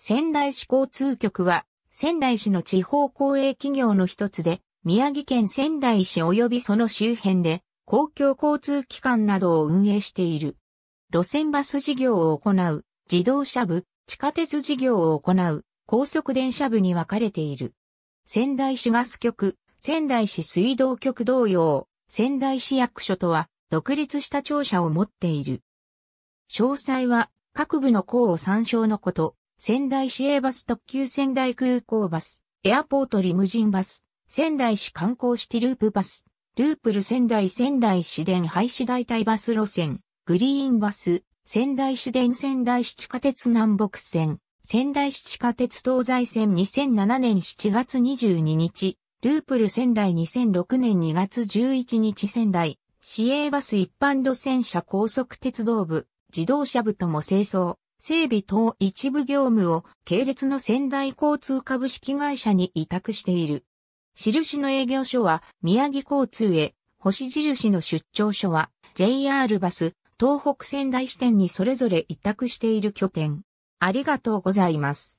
仙台市交通局は、仙台市の地方公営企業の一つで、宮城県仙台市及びその周辺で、公共交通機関などを運営している。路線バス事業を行う、自動車部、地下鉄事業を行う、高速電車部に分かれている。仙台市ガス局、仙台市水道局同様、仙台市役所とは、独立した庁舎を持っている。詳細は、各部の項を参照のこと。仙台市営バス特急仙台空港バス、エアポートリムジンバス、仙台市観光シティループバス、ループル仙台仙台市電廃止代替バス路線、グリーンバス、仙台市電仙台市地下鉄南北線、仙台市地下鉄東西線2007年7月22日、ループル仙台2006年2月11日仙台、市営バス一般路線車高速鉄道部、自動車部とも清掃。整備等一部業務を系列の仙台交通株式会社に委託している。印の営業所は宮城交通へ、星印の出張所は JR バス、東北仙台支店にそれぞれ委託している拠点。ありがとうございます。